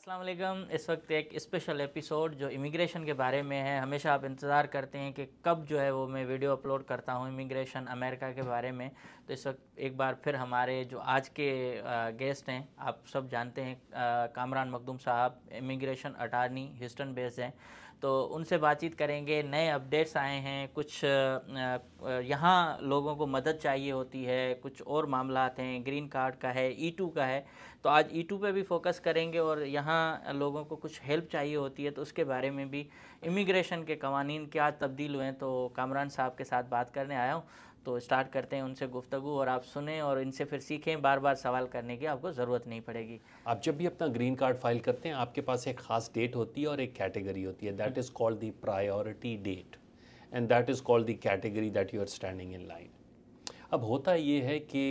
अस्सलाम इस वक्त एक स्पेशल एपिसोड जो इमिग्रेशन के बारे में है हमेशा आप इंतज़ार करते हैं कि कब जो है वो मैं वीडियो अपलोड करता हूँ इमिग्रेशन अमेरिका के बारे में तो इस वक्त एक बार फिर हमारे जो आज के गेस्ट हैं आप सब जानते हैं कामरान मखदूम साहब इमिग्रेशन अटारनी ह्यूस्टन बेस्ड हैं तो उनसे बातचीत करेंगे नए अपडेट्स आए हैं कुछ यहाँ लोगों को मदद चाहिए होती है कुछ और मामला हैं ग्रीन कार्ड का है ई e टू का है तो आज ई टू पर भी फोकस करेंगे और यहाँ लोगों को कुछ हेल्प चाहिए होती है तो उसके बारे में भी इमिग्रेशन के कवानीन क्या तब्दील हुए हैं तो कामरान साहब के साथ बात करने आया हूँ तो स्टार्ट करते हैं उनसे गुफ्तु और आप सुने और इनसे फिर सीखें बार बार सवाल करने की आपको ज़रूरत नहीं पड़ेगी आप जब भी अपना ग्रीन कार्ड फाइल करते हैं आपके पास एक ख़ास डेट होती है और एक कैटेगरी होती है that is called the priority date and that is called the category that you are standing in line अब होता ये है कि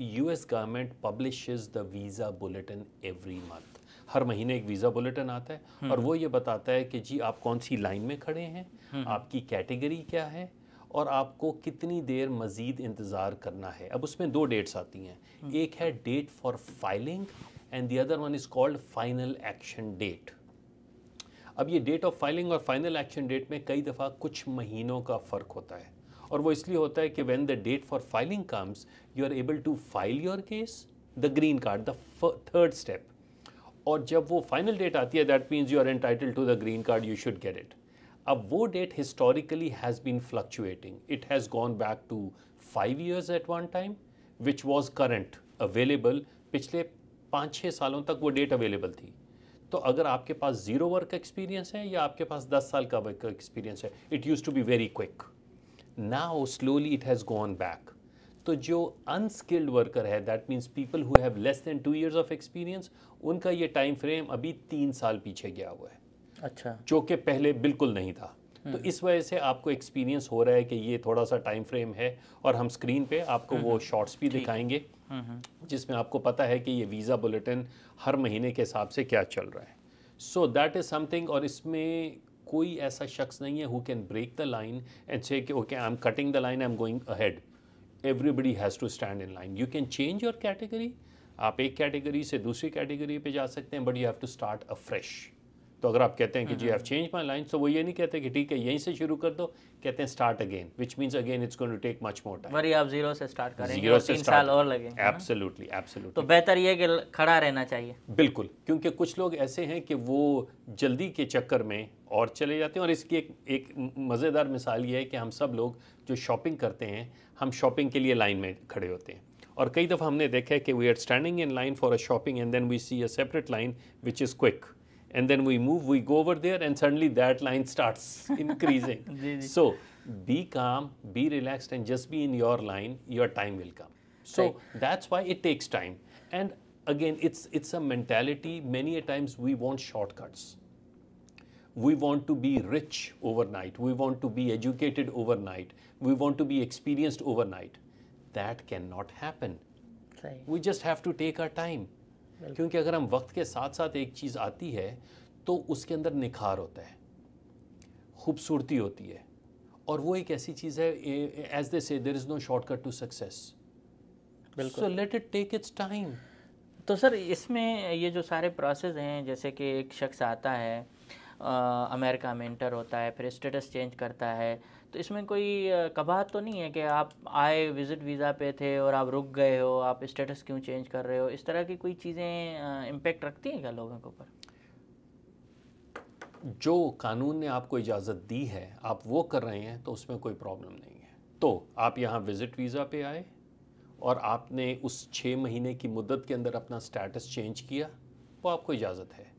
U S government publish the visa bulletin every month हर महीने एक वीज़ा बुलेटिन आता है हम्म। और वो ये बताता है कि जी आप कौन सी लाइन में खड़े हैं हम्म। आपकी कैटेगरी क्या है और आपको कितनी देर मज़ीद इंतज़ार करना है अब उसमें दो डेट्स आती हैं हम्म। एक है date for filing and the other one is called final action date अब ये डेट ऑफ फाइलिंग और फाइनल एक्शन डेट में कई दफ़ा कुछ महीनों का फ़र्क होता है और वो इसलिए होता है कि when the date for filing comes you are able to file your case the green card the third step और जब वो फाइनल डेट आती है that means you are entitle to the green card you should get it अब वो date historically has been fluctuating it has gone back to five years at one time which was current available पिछले पाँच छः सालों तक वो date available थी तो अगर आपके पास ज़ीरो वर्क एक्सपीरियंस है या आपके पास दस साल का वर्क एक्सपीरियंस है it use to be very quick now slowly it has gone back तो जो अनस्किल्ड वर्कर है that means people who have less than two years of experience उनका ये टाइम फ्रेम अभी तीन साल पीछे गया हुआ है अच्छा जो कि पहले बिल्कुल नहीं था तो इस वजह से आपको एक्सपीरियंस हो रहा है कि ये थोड़ा सा टाइम फ्रेम है और हम स्क्रीन पे आपको हम्म, वो शॉर्ट्स हम्म। भी दिखाएंगे हम्म, जिसमें आपको पता है कि ये वीज़ा बुलेटिन हर महीने के हिसाब से क्या चल रहा है सो दैट इज़ समथिंग और इसमें कोई ऐसा शख्स नहीं है who can break the line and say okay I am cutting the line I am going ahead everybody has to stand in line you can change your category आप एक category से दूसरी कैटेगरी पे जा सकते हैं but you have to start afresh तो अगर आप कहते हैं कि जी आई चेंज माई लाइन तो वो ये नहीं कहते कि ठीक है यहीं से शुरू कर दो कहते हैं start again which means again it's going to take much more time worry आप जीरो से स्टार्ट करेंगे जीरो से साल और एब्सोल्युटली एब्सोल्युटली तो बेहतर ये कि खड़ा रहना चाहिए बिल्कुल क्योंकि कुछ लोग ऐसे हैं कि वो जल्दी के चक्कर में और चले जाते हैं और इसकी एक एक मज़ेदार मिसाल ये है कि हम सब लोग जो शॉपिंग करते हैं हम शॉपिंग के लिए लाइन में खड़े होते हैं और कई दफ़ा हमने देखा है कि we are standing in line for a shopping and then we see a separate line which is quick and then we move, we go over there and suddenly that line starts increasing. so be calm, be relaxed and just be in your line, your time will come. So right. that's why it takes time. And again, it's, it's a mentality, many a times we want shortcuts. We want to be rich overnight. We want to be educated overnight. We want to be experienced overnight. That cannot happen. Right. We just have to take our time. क्योंकि अगर हम वक्त के साथ साथ एक चीज़ आती है तो उसके अंदर निखार होता है खूबसूरती होती है और वो एक ऐसी चीज़ है as they say there is no shortcut to success so let it take its time तो सर इसमें ये जो सारे प्रोसेस हैं जैसे कि एक शख्स आता है आ, अमेरिका में इंटर होता है फिर स्टेटस चेंज करता है तो इसमें कोई कबाहत तो नहीं है कि आप आए विज़िट वीज़ा पे थे और आप रुक गए हो आप स्टेटस क्यों चेंज कर रहे हो इस तरह की कोई चीज़ें इम्पेक्ट रखती हैं क्या लोगों के ऊपर जो कानून ने आपको इजाज़त दी है आप वो कर रहे हैं तो उसमें कोई प्रॉब्लम नहीं है तो आप यहाँ विज़िट वीज़ा पे आए और आपने उस छः महीने की मुद्दत के अंदर अपना स्टेटस चेंज किया वो आपको इजाज़त है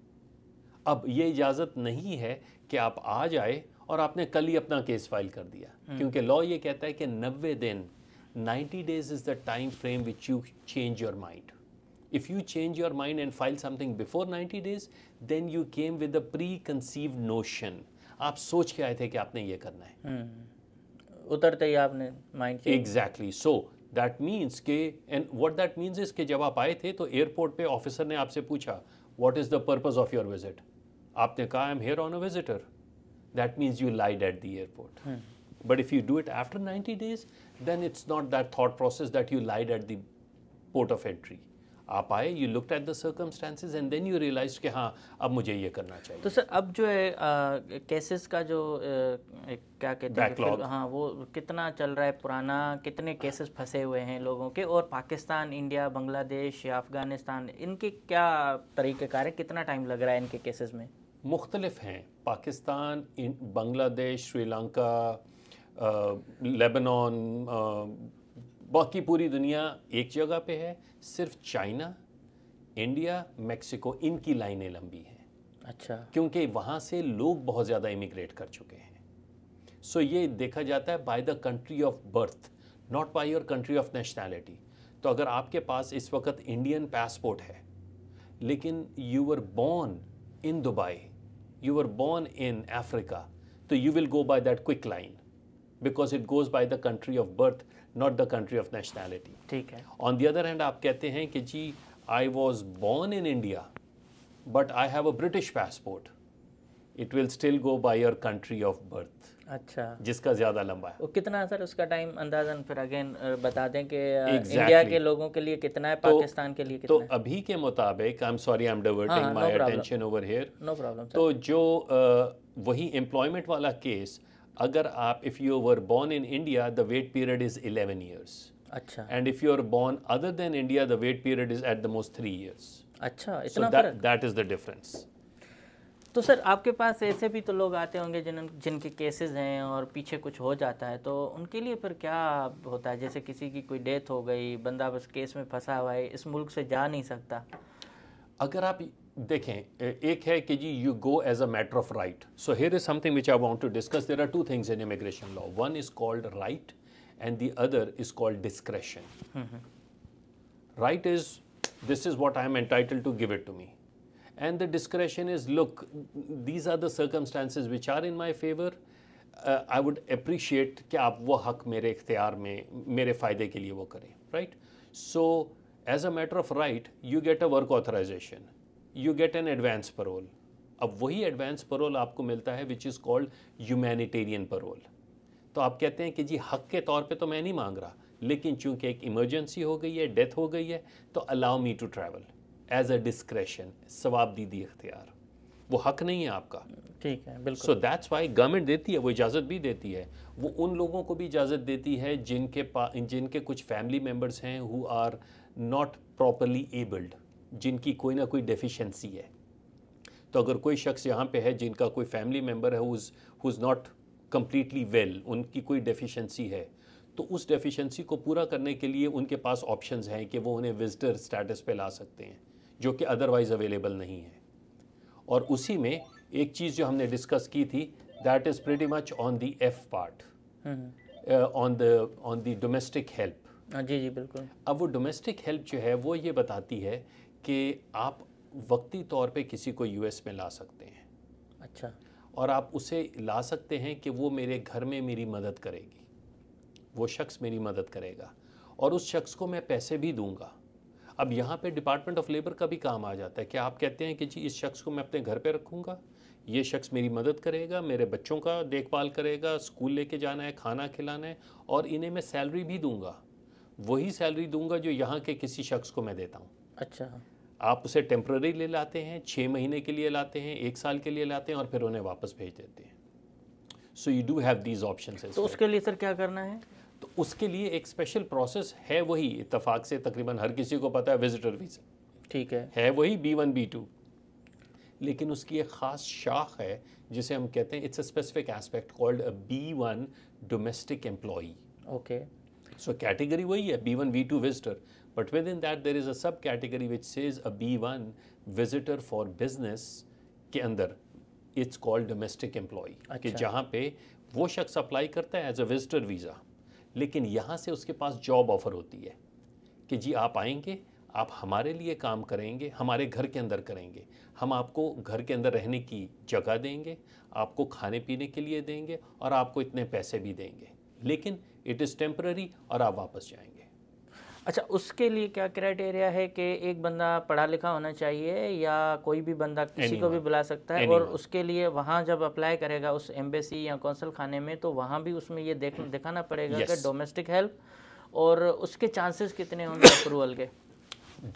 अब ये इजाज़त नहीं है कि आप आ जाए और आपने कल ही अपना केस फाइल कर दिया हम्म। क्योंकि लॉ ये कहता है कि नब्बे दिन 90 days is the time frame which you change your mind If you change your mind and file something before 90 days, then you came with a preconceived notion. आप सोच के आए थे कि आपने ये करना है हम्म। उतरते ही आपने mind exactly so that means के and what that means is के जब आप आए थे तो एयरपोर्ट पे ऑफिसर ने आपसे पूछा what is the purpose of your visit आपने कहा I am here on a visitor that means you lied at the airport. Hmm. But if you do it after 90 days, then it's not that thought process that you lied at the port of entry. आप आए you looked at the circumstances and then you realise कि हाँ अब मुझे ये करना चाहिए तो सर अब जो है केसेस का जो क्या कहते हैं हाँ वो कितना चल रहा है पुराना कितने केसेस फंसे हुए हैं लोगों के और पाकिस्तान इंडिया बांग्लादेश या अफगानिस्तान इनके क्या तरीक़ेकार है कितना टाइम लग रहा है इनके केसेस में मुख्तलफ हैं पाकिस्तान बांग्लादेश श्रीलंका लेबनान बाकी पूरी दुनिया एक जगह पे है सिर्फ चाइना इंडिया मेक्सिको इनकी लाइनें लंबी हैं अच्छा क्योंकि वहाँ से लोग बहुत ज़्यादा इमिग्रेट कर चुके हैं सो so, ये देखा जाता है by the country of birth not by your country of nationality तो अगर आपके पास इस वक्त इंडियन पासपोर्ट है लेकिन you are born in Dubai you were born in Africa, so you will go by that quick line because it goes by the country of birth, not the country of nationality. On the other hand, आप कहते हैं कि जी I was born in India, but I have a British passport. It will still go by your country of birth अच्छा जिसका ज़्यादा लंबा है वो कितना सर उसका टाइम अंदाजन फिर अगेन बता दें कि exactly. इंडिया के लोगों के लिए कितना है तो, पाकिस्तान के लिए तो कितना तो है? अभी के मुताबिक I am sorry I am diverting my attention over here no problem तो जो uh, वही एम्प्लॉयमेंट वाला केस अगर आप if you were born in India the wait period is 11 years अच्छा and if you are born other than India the wait period is at the most 3 years अच्छा इतना फर्क दैट इज़ द डिफरेंस तो sir आपके पास ऐसे भी तो लोग आते होंगे जिन जिनके केसेस हैं और पीछे कुछ हो जाता है तो उनके लिए फिर क्या होता है जैसे किसी की कोई डेथ हो गई बंदा बस केस में फंसा हुआ है इस मुल्क से जा नहीं सकता अगर आप देखें एक है कि जी you go as a matter of right so here is something which I want to discuss there are two things in immigration law one is called right and the other is called discretion right is this is what I am entitle to give it to me and the discretion is look these are the circumstances which are in my favor I would appreciate कि आप वो हक मेरे इख्तियार में मेरे फ़ायदे के लिए वो करें right so as a matter of right you get a work authorisation you get an advance parole अब वही एडवांस परोल आपको मिलता है which is called humanitarian parole तो आप कहते हैं कि जी हक के तौर पे तो मैं नहीं मांग रहा लेकिन चूंकि एक इमरजेंसी हो गई है डेथ हो गई है तो allow me to travel as a discretion दीदी अख्तियार वो हक नहीं है आपका ठीक है बिल्कुल सो दैट्स वाई गवर्नमेंट देती है वो इजाज़त भी देती है वो उन लोगों को भी इजाज़त देती है जिनके पा जिनके कुछ फैमिली मेम्बर्स हैं who are not properly abled जिनकी कोई ना कोई डेफिशिएंसी है तो अगर कोई शख्स यहाँ पे है जिनका कोई फैमिली मेम्बर है who is not completely well उनकी कोई डेफिशिएंसी है तो उस डेफिशिएंसी को पूरा करने के लिए उनके पास ऑप्शंस हैं कि वो उन्हें विजिटर स्टेटस पे ला सकते हैं जो कि अदरवाइज़ अवेलेबल नहीं है और उसी में एक चीज़ जो हमने डिस्कस की थी that is pretty much on the F part on the on the domestic help जी जी बिल्कुल अब वो डोमेस्टिक हेल्प जो है वो ये बताती है कि आप वक्ती तौर पे किसी को यूएस में ला सकते हैं अच्छा और आप उसे ला सकते हैं कि वो मेरे घर में मेरी मदद करेगी वो शख्स मेरी मदद करेगा और उस शख्स को मैं पैसे भी दूंगा अब यहाँ पे डिपार्टमेंट ऑफ लेबर का भी काम आ जाता है क्या आप कहते हैं कि जी इस शख्स को मैं अपने घर पे रखूँगा ये शख्स मेरी मदद करेगा मेरे बच्चों का देखभाल करेगा स्कूल लेके जाना है खाना खिलाना है और इन्हें मैं सैलरी भी दूंगा वही सैलरी दूंगा जो यहाँ के किसी शख्स को मैं देता हूँ अच्छा आप उसे टेम्प्ररी ले लाते हैं छः महीने के लिए लाते हैं एक साल के लिए लाते हैं और फिर उन्हें वापस भेज देते हैं so you do have these option तो उसके लिए सर क्या करना है उसके लिए एक स्पेशल प्रोसेस है वही इतफाक से तकरीबन हर किसी को पता है विजिटर वीज़ा ठीक है है वही बी वन बी टू लेकिन उसकी एक ख़ास शाख है जिसे हम कहते हैं it's a specific aspect called B one domestic employee okay so category वही है B one B two visitor but within that there is a subcategory which says a B one visitor for business के अंदर it's called domestic employ कि अच्छा। जहाँ पे वो शख्स अप्लाई करता है एज अ विजिटर वीज़ा लेकिन यहाँ से उसके पास जॉब ऑफ़र होती है कि जी आप आएंगे आप हमारे लिए काम करेंगे हमारे घर के अंदर करेंगे हम आपको घर के अंदर रहने की जगह देंगे आपको खाने पीने के लिए देंगे और आपको इतने पैसे भी देंगे लेकिन इट इज़ टेम्प्ररी और आप वापस जाएंगे अच्छा उसके लिए क्या क्राइटेरिया है कि एक बंदा पढ़ा लिखा होना चाहिए या कोई भी बंदा किसी को भी बुला सकता है और उसके लिए वहाँ जब अप्लाई करेगा उस एम्बेसी या कौंसल खाने में तो वहाँ भी उसमें ये देख दिखाना पड़ेगा yes. कि डोमेस्टिक हेल्प और उसके चांसेस कितने होंगे अप्रूवल के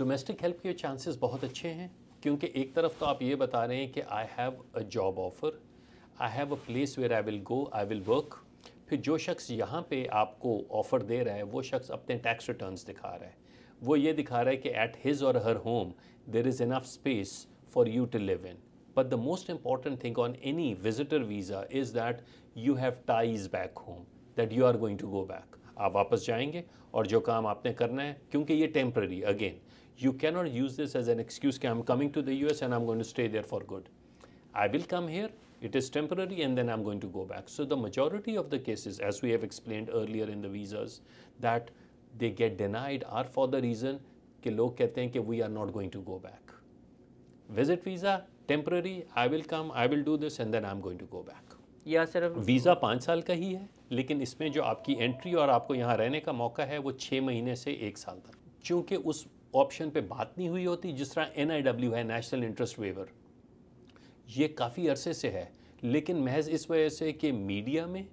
डोमेस्टिक हेल्प के चांसेस बहुत अच्छे हैं क्योंकि एक तरफ तो आप ये बता रहे हैं कि I have a job offer I have a place where I will go I will work फिर जो शख्स यहाँ पे आपको ऑफ़र दे रहा है वो शख्स अपने टैक्स रिटर्न्स दिखा रहा है वो ये दिखा रहा है कि एट हिज और her home there is enough space for you to live in but the most important thing on any visitor visa is that you have ties back home that you are going to go back आप वापस जाएंगे और जो काम आपने करना है क्योंकि ये temporary again you can not use this as an excuse के I am coming to the U S and I am going to stay there for good I will come here It is temporary and then I'm going to go back. So the majority of the cases, as we have explained earlier in the visas, that they get denied are for the reason कि लोग कहते हैं कि we are not going to go back visit visa temporary I will come I will do this and then I am going to go back या सिर्फ visa पाँच साल का ही है लेकिन इसमें जो आपकी एंट्री और आपको यहाँ रहने का मौका है वो छः महीने से एक साल तक चूँकि उस ऑप्शन पे बात नहीं हुई होती जिस तरह एन है नेशनल इंटरेस्ट वेवर ये काफ़ी अरसे से है लेकिन महज इस वजह से कि मीडिया में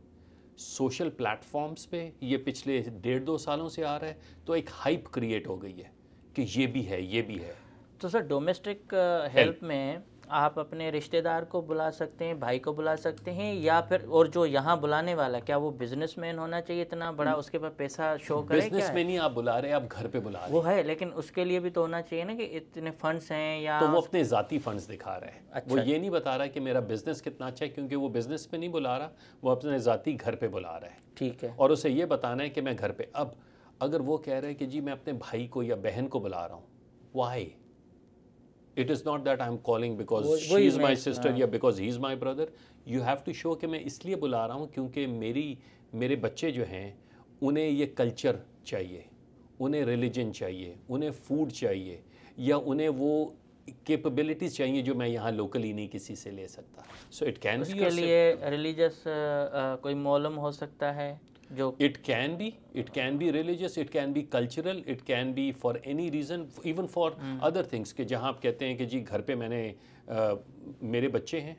सोशल प्लेटफॉर्म्स पे ये पिछले डेढ़ दो सालों से आ रहा है तो एक हाइप क्रिएट हो गई है कि ये भी है ये भी है तो सर डोमेस्टिक हेल्प में आप अपने रिश्तेदार को बुला सकते हैं भाई को बुला सकते हैं या फिर और जो यहाँ बुलाने वाला क्या वो बिजनेसमैन होना चाहिए इतना बड़ा hmm. उसके पास पैसा शो करे बिजनेसमैन ही आप बुला रहे हैं आप घर पे बुला रहे वो है लेकिन उसके लिए भी तो होना चाहिए ना कि इतने फंड्स हैं या तो वो अपने ज़ाती फंड्स दिखा रहे हैं अच्छा। वो ये नहीं बता रहा कि मेरा बिजनेस कितना अच्छा है क्योंकि वो बिजनेस में नहीं बुला रहा वो अपने जाति घर पे बुला रहा है ठीक है और उसे ये बताना है कि मैं घर पे अब अगर वो कह रहे हैं कि जी मैं अपने भाई को या बहन को बुला रहा हूँ why it is not that I am calling because she is my sister या because he is my brother you have to show कि मैं इसलिए बुला रहा हूँ क्योंकि मेरी मेरे बच्चे जो हैं उन्हें ये कल्चर चाहिए उन्हें रिलीजन चाहिए उन्हें फूड चाहिए या उन्हें वो कैपेबिलिटीज चाहिए जो मैं यहाँ लोकली नहीं किसी से ले सकता सो इट कैन उसके लिए रिलीजियस uh, कोई मोलम हो सकता है जो it can be it can be religious it can be cultural it can be for any reason even for other things के जहाँ आप कहते हैं कि जी घर पे मैंने आ, मेरे बच्चे हैं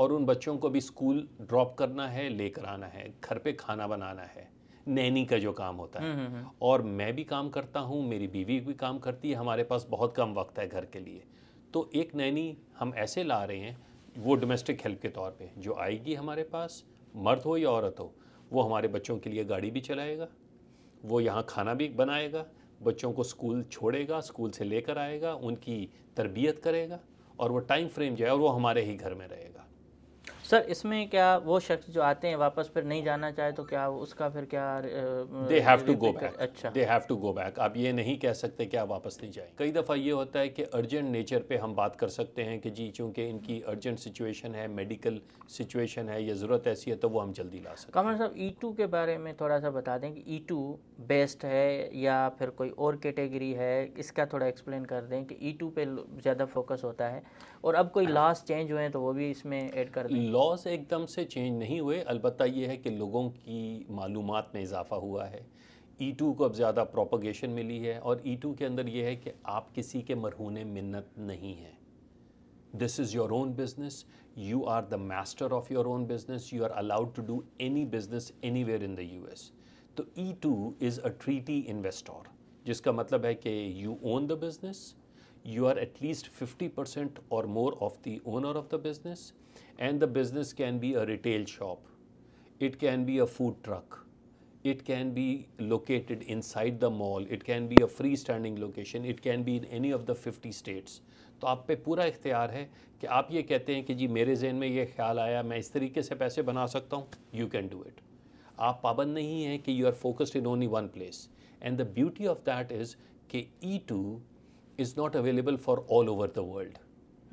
और उन बच्चों को भी स्कूल ड्रॉप करना है लेकर आना है घर पे खाना बनाना है नैनी का जो काम होता है हम्म, हम्म, हम्म। और मैं भी काम करता हूँ मेरी बीवी भी काम करती है हमारे पास बहुत कम वक्त है घर के लिए तो एक नैनी हम ऐसे ला रहे हैं वो डोमेस्टिक हेल्प के तौर पे जो आएगी हमारे पास मर्द हो या औरत हो वो हमारे बच्चों के लिए गाड़ी भी चलाएगा वो यहाँ खाना भी बनाएगा बच्चों को स्कूल छोड़ेगा स्कूल से लेकर आएगा उनकी तरबियत करेगा और वो टाइम फ्रेम जो है वो हमारे ही घर में रहेगा सर इसमें क्या वो शख्स जो आते हैं वापस फिर नहीं जाना चाहे तो क्या उसका फिर क्या they have to go back अच्छा they have to go back आप ये नहीं कह सकते कि आप वापस नहीं जाएं कई दफ़ा ये होता है कि अर्जेंट नेचर पे हम बात कर सकते हैं कि जी चूँकि इनकी अर्जेंट सिचुएशन है मेडिकल सिचुएशन है या ज़रूरत ऐसी है तो वो हम जल्दी ला सकते कमर साहब ई e टू के बारे में थोड़ा सा बता दें कि ई टू बेस्ट है या फिर कोई और कैटेगरी है इसका थोड़ा एक्सप्लेन कर दें कि ई e टू पे ज़्यादा फोकस होता है और अब कोई लास्ट चेंज हुए हैं तो वो भी इसमें ऐड कर दें लॉज एकदम से चेंज नहीं हुए अलबत्त ये है कि लोगों की मालूम में इजाफ़ा हुआ है ई e टू को अब ज़्यादा प्रोपोगेशन मिली है और ई e टू के अंदर यह है कि आप किसी के मरहून मन्नत नहीं हैं this is your own business you are the master of your own business you are allowed to do any business anywhere in the U S तो E two is a treaty investor जिसका मतलब है कि you own the business you are at least fifty percent और more of the owner of the business And the business can be a retail shop, it can be a food truck, it can be located inside the mall, it can be a freestanding location, it can be in any of the 50 states. तो आप पे पूरा इख्तियार है कि आप ये कहते हैं कि जी मेरे जहन में ये ख्याल आया मैं इस तरीके से पैसे बना सकता हूँ यू कैन डू इट आप पाबंद नहीं हैं कि you are focused in only one place and the beauty of that is कि E two is not available for all over the world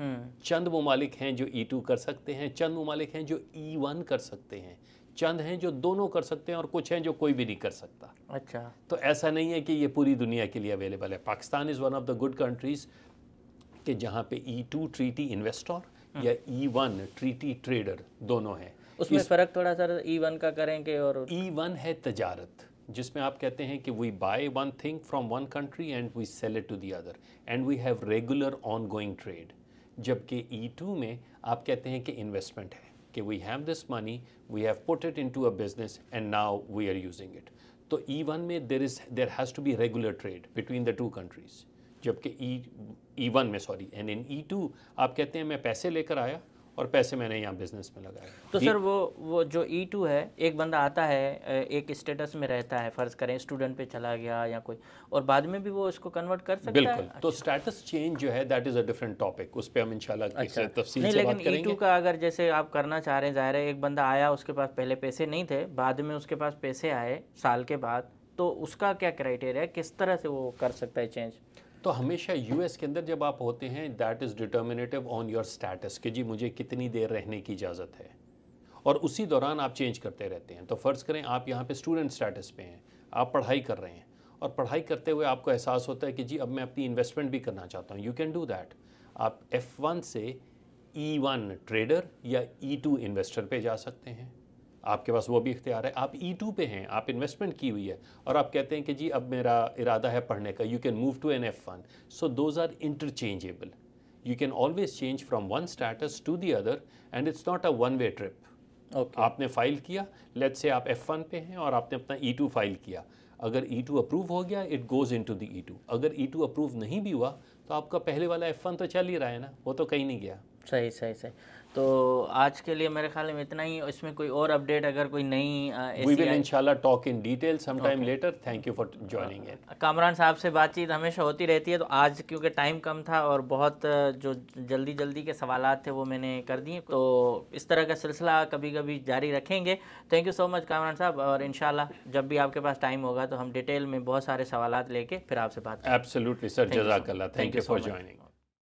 hmm. चंद ममालिक हैं जो ई e टू कर सकते हैं चंद ममालिक हैं जो ई e वन कर सकते हैं चंद हैं जो दोनों कर सकते हैं और कुछ हैं जो कोई भी नहीं कर सकता अच्छा तो ऐसा नहीं है कि ये पूरी दुनिया के लिए अवेलेबल है Pakistan is one of the good countries के जहाँ पे ई टू ट्रीटी इन्वेस्टर या ई वन ट्रीटी ट्रेडर दोनों हैं उसमें इस... फ़र्क थोड़ा सा ई e वन का करेंगे और ई वन है तजारत जिसमें आप कहते हैं कि we buy one thing from one country and we sell it to the other and we have regular ongoing trade जबकि ई e टू में आप कहते हैं कि इन्वेस्टमेंट है कि we have this money we have put it into a business and now we are using it तो E e one में there is there has to be regular trade between the two countries जबकि E E one में sorry and in E two आप कहते हैं मैं पैसे लेकर आया और पैसे मैंने यहाँ बिजनेस में लगाए तो सर वो वो जो ई e टू है एक बंदा आता है एक स्टेटस में रहता है फ़र्ज़ करें स्टूडेंट पे चला गया या कोई और बाद में भी वो इसको कन्वर्ट कर सकता बिल्कुल है? तो स्टेटस अच्छा। चेंज जो है that is a different topic उस पर हम इनशाला अच्छा। नहीं, लेकिन ई टू e का अगर जैसे आप करना चाह रहे हैं ज़ाहिर है एक बंदा आया उसके पास पहले पैसे नहीं थे बाद में उसके पास पैसे आए साल के बाद तो उसका क्या क्राइटेरिया किस तरह से वो कर सकता है चेंज तो हमेशा यूएस के अंदर जब आप होते हैं that is determinative on your status कि जी मुझे कितनी देर रहने की इजाज़त है और उसी दौरान आप चेंज करते रहते हैं तो फ़र्ज़ करें आप यहाँ पे स्टूडेंट स्टेटस पे हैं आप पढ़ाई कर रहे हैं और पढ़ाई करते हुए आपको एहसास होता है कि जी अब मैं अपनी इन्वेस्टमेंट भी करना चाहता हूँ यू कैन डू दैट आप एफ़ से ई वन ट्रेडर या ई टू इन्वेस्टर पे जा सकते हैं आपके पास वो भी इख्तियार है आप ई e टू पे हैं आप इन्वेस्टमेंट की हुई है और आप कहते हैं कि जी अब मेरा इरादा है पढ़ने का you can move to an F one so those are interchangeable you can always change from one status to the other and it's not a one way trip आपने फाइल किया लेट से आप F one पे हैं और आपने अपना ई to file किया अगर ई टू अप्रूव हो गया it goes into the E two अगर ई टू अप्रूव नहीं भी हुआ तो आपका पहले वाला एफ वन तो चल ही रहा है ना वो तो कहीं नहीं गया सही सही सही तो आज के लिए मेरे ख्याल में इतना ही इसमें कोई और अपडेट अगर कोई नई वी विल इंशाल्लाह talk in detail some time later thank you for joining it Kamran साहब से बातचीत हमेशा होती रहती है तो आज क्योंकि टाइम कम था और बहुत जो जल्दी जल्दी के सवाल थे वो मैंने कर दिए तो इस तरह का सिलसिला कभी कभी जारी रखेंगे thank you so much Kamran साहब और इन जब भी आपके पास टाइम होगा तो हम डिटेल में बहुत सारे सवाल लेके फिर आपसे बात एब्सोल्युटली सर जजाकल्ला थैंक यू फॉर ज्वाइनिंग